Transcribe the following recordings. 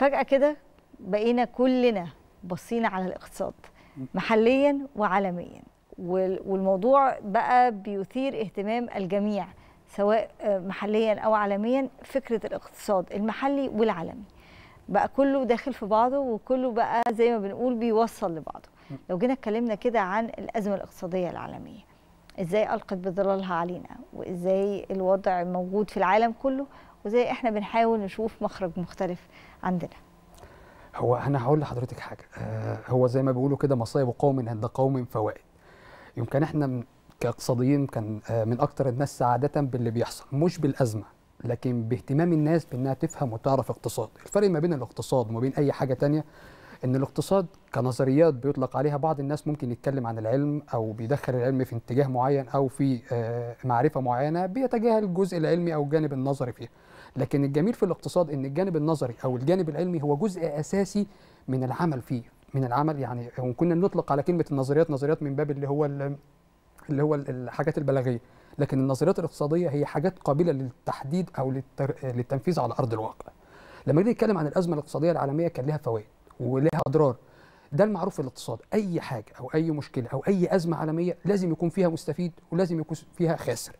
فجأة كده بقينا كلنا بصينا على الاقتصاد محليا وعالميا والموضوع بقى بيثير اهتمام الجميع سواء آه، محليا او عالميا فكره الاقتصاد المحلي والعالمي بقى كله داخل في بعضه وكله بقى زي ما بنقول بيوصل لبعضه لو جينا اتكلمنا كده عن الازمه الاقتصاديه العالميه ازاي القت بظلالها علينا وازاي الوضع موجود في العالم كله وزي احنا بنحاول نشوف مخرج مختلف عندنا هو انا هقول لحضرتك حاجه آه، هو زي ما بيقولوا كده مصايب قوم عند قوم فوائد يمكن احنا كاقتصاديين كان آه، من اكتر الناس سعاده باللي بيحصل مش بالازمه لكن باهتمام الناس بانها تفهم وتعرف اقتصاد الفرق ما بين الاقتصاد وما بين اي حاجه تانية ان الاقتصاد كنظريات بيطلق عليها بعض الناس ممكن يتكلم عن العلم او بيدخل العلم في اتجاه معين او في آه، معرفه معينه بيتجاهل الجزء العلمي او الجانب النظري فيها لكن الجميل في الاقتصاد ان الجانب النظري او الجانب العلمي هو جزء اساسي من العمل فيه من العمل يعني وكنا نطلق على كلمه النظريات نظريات من باب اللي هو اللي هو الحاجات البلاغيه لكن النظريات الاقتصاديه هي حاجات قابله للتحديد او للتنفيذ على ارض الواقع لما نيجي نتكلم عن الازمه الاقتصاديه العالميه كان لها فوائد ولها اضرار ده المعروف في الاقتصاد اي حاجه او اي مشكله او اي ازمه عالميه لازم يكون فيها مستفيد ولازم يكون فيها خاسر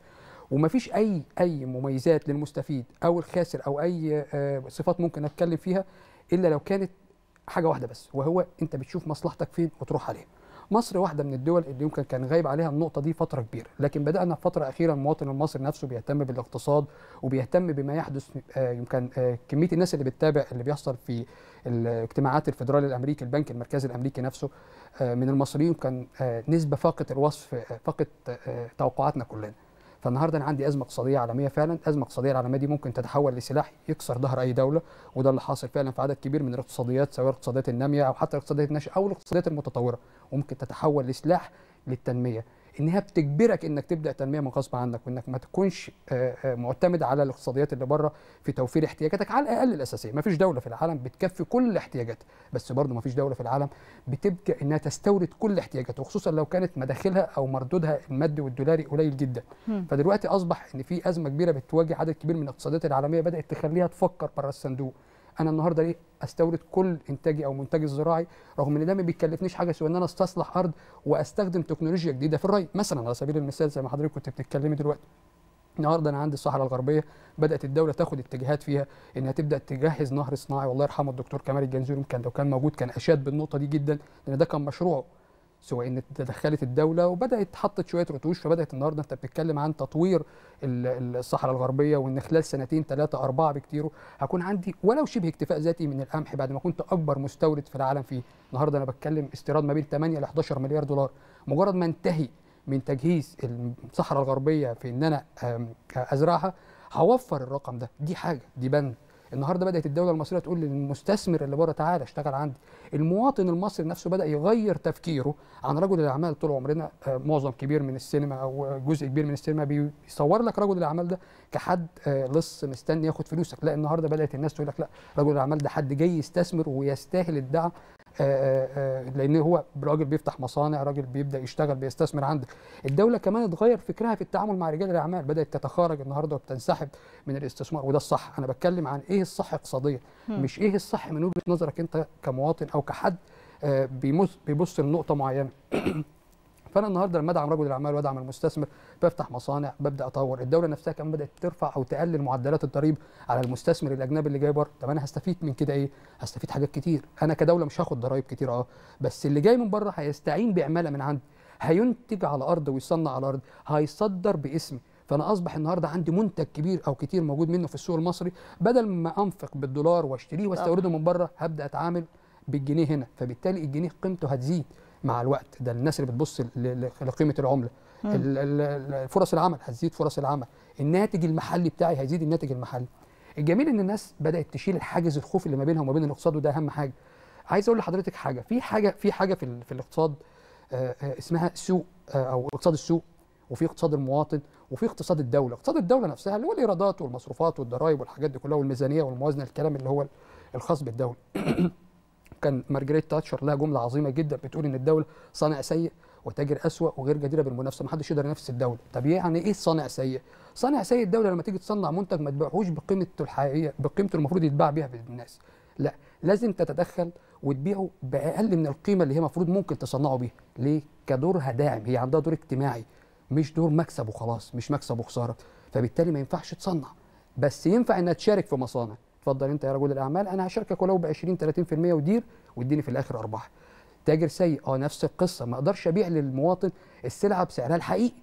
وما فيش اي اي مميزات للمستفيد او الخاسر او اي آه، صفات ممكن اتكلم فيها الا لو كانت حاجه واحده بس وهو انت بتشوف مصلحتك فين وتروح عليها مصر واحده من الدول اللي يمكن كان غايب عليها النقطه دي فتره كبيره لكن بدانا في فتره اخيره المواطن المصري نفسه بيهتم بالاقتصاد وبيهتم بما يحدث آه، يمكن آه، كميه الناس اللي بتتابع اللي بيحصل في الاجتماعات الفدرالي الامريكي البنك المركزي الامريكي نفسه آه، من المصريين كان نسبه فاقت الوصف فاقت توقعاتنا كلنا فالنهارده انا عندي ازمه اقتصاديه عالميه فعلا الازمه الاقتصاديه العالميه دي ممكن تتحول لسلاح يكسر ظهر اي دوله وده اللي حاصل فعلا في عدد كبير من الاقتصاديات سواء الاقتصاديات الناميه او حتى الاقتصاديات الناشئه او الاقتصاديات المتطوره وممكن تتحول لسلاح للتنميه انها بتجبرك انك تبدا تنميه من غصب عنك وانك ما تكونش آه، آه، معتمد على الاقتصاديات اللي بره في توفير احتياجاتك على الاقل الاساسيه ما فيش دوله في العالم بتكفي كل احتياجاتها بس برضه ما فيش دوله في العالم بتبقى انها تستورد كل احتياجاتها وخصوصا لو كانت مداخلها او مردودها المادي والدولاري قليل جدا م. فدلوقتي اصبح ان في ازمه كبيره بتواجه عدد كبير من الاقتصادات العالميه بدات تخليها تفكر بره الصندوق انا النهارده ليه استورد كل انتاجي او منتجي الزراعي رغم ان ده ما بيكلفنيش حاجه سوى ان انا استصلح ارض واستخدم تكنولوجيا جديده في الري مثلا على سبيل المثال زي ما حضرتك كنت بتتكلمي دلوقتي النهارده انا عندي الصحراء الغربيه بدات الدوله تاخد اتجاهات فيها انها تبدا تجهز نهر صناعي والله يرحمه الدكتور كمال الجنزيري كان لو كان موجود كان اشاد بالنقطه دي جدا لان ده كان مشروعه سواء ان تدخلت الدوله وبدات تحطت شويه رتوش فبدات النهارده انت بتتكلم عن تطوير الصحراء الغربيه وان خلال سنتين ثلاثه اربعه بكتير هكون عندي ولو شبه اكتفاء ذاتي من القمح بعد ما كنت اكبر مستورد في العالم فيه النهارده انا بتكلم استيراد ما بين 8 ل 11 مليار دولار مجرد ما انتهي من تجهيز الصحراء الغربيه في ان انا ازرعها هوفر الرقم ده دي حاجه دي بند النهارده بدات الدوله المصريه تقول للمستثمر اللي بره تعالى اشتغل عندي المواطن المصري نفسه بدا يغير تفكيره عن رجل الاعمال طول عمرنا آه، معظم كبير من السينما او جزء كبير من السينما بيصور لك رجل الاعمال ده كحد آه، لص مستني ياخد فلوسك لا النهارده بدات الناس تقول لك لا رجل الاعمال ده حد جاي يستثمر ويستاهل الدعم آه، آه، آه، لان هو راجل بيفتح مصانع راجل بيبدا يشتغل بيستثمر عندك الدوله كمان اتغير فكرها في التعامل مع رجال الاعمال بدات تتخارج النهارده وبتنسحب من الاستثمار وده الصح انا بتكلم عن ايه الصح اقتصاديا مش ايه الصح من وجهه نظرك انت كمواطن او كحد بيبص لنقطه معينه فانا النهارده لما ادعم رجل الاعمال وادعم المستثمر بفتح مصانع ببدا اطور الدوله نفسها كمان بدات ترفع او تقلل معدلات الضريب على المستثمر الاجنبي اللي جاي بره طب انا هستفيد من كده ايه هستفيد حاجات كتير انا كدوله مش هاخد ضرائب كتير اه بس اللي جاي من بره هيستعين بعماله من عندي هينتج على ارض ويصنع على ارض هيصدر باسمي فانا اصبح النهارده عندي منتج كبير او كتير موجود منه في السوق المصري بدل ما انفق بالدولار واشتريه واستورده من بره هبدا اتعامل بالجنيه هنا فبالتالي الجنيه قيمته هتزيد مع الوقت ده الناس اللي بتبص لقيمه العمله فرص العمل هتزيد فرص العمل الناتج المحلي بتاعي هيزيد الناتج المحلي الجميل ان الناس بدات تشيل الحاجز الخوف اللي ما بينها وما بين الاقتصاد وده اهم حاجه عايز اقول لحضرتك حاجه في حاجه في حاجه في, في الاقتصاد آه، آه، اسمها سوق آه، او اقتصاد السوق وفي اقتصاد المواطن وفي اقتصاد الدوله اقتصاد الدوله نفسها اللي هو الايرادات والمصروفات والضرائب والحاجات دي كلها والميزانيه والموازنه الكلام اللي هو الخاص بالدوله كان مارجريت تاتشر لها جمله عظيمه جدا بتقول ان الدوله صانع سيء وتاجر اسوء وغير جديره بالمنافسه ما حدش يقدر ينافس الدوله طب يعني ايه صانع سيء صانع سيء الدوله لما تيجي تصنع منتج ما تبيعهوش بقيمته الحقيقيه بقيمته المفروض يتباع بيها بالناس لا لازم تتدخل وتبيعه باقل من القيمه اللي هي المفروض ممكن تصنعه بيها ليه كدورها داعم هي عندها دور اجتماعي مش دور مكسب وخلاص مش مكسب وخساره فبالتالي ما ينفعش تصنع بس ينفع انها تشارك في مصانع اتفضل انت يا رجل الاعمال انا هشاركك ولو ب 20 30% ودير واديني في الاخر ارباح تاجر سيء اه نفس القصه ما اقدرش ابيع للمواطن السلعه بسعرها الحقيقي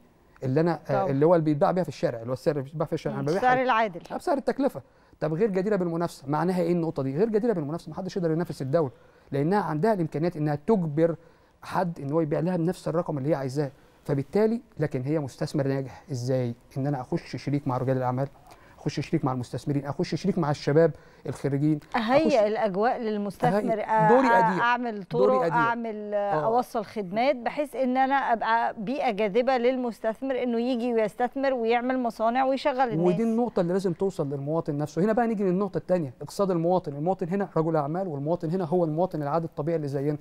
اللي انا آه، طبعا. اللي هو اللي بيتباع بيها في الشارع اللي هو السعر اللي بيتباع في الشارع انا السعر العادل بسعر التكلفه طب غير جديره بالمنافسه معناها ايه النقطه دي غير جديره بالمنافسه ما حدش يقدر ينافس الدوله لانها عندها الامكانيات انها تجبر حد ان هو يبيع لها بنفس الرقم اللي هي عايزاه فبالتالي لكن هي مستثمر ناجح ازاي ان انا اخش شريك مع رجال الاعمال اخش شريك مع المستثمرين اخش شريك مع الشباب الخريجين اهيئ الاجواء للمستثمر أهي. دوري أدير. اعمل طرق اعمل أوه. اوصل خدمات بحيث ان انا ابقى بيئه جاذبه للمستثمر انه يجي ويستثمر ويعمل مصانع ويشغل الناس ودي النقطه اللي لازم توصل للمواطن نفسه هنا بقى نيجي للنقطه الثانيه اقتصاد المواطن المواطن هنا رجل اعمال والمواطن هنا هو المواطن العادي الطبيعي اللي زينا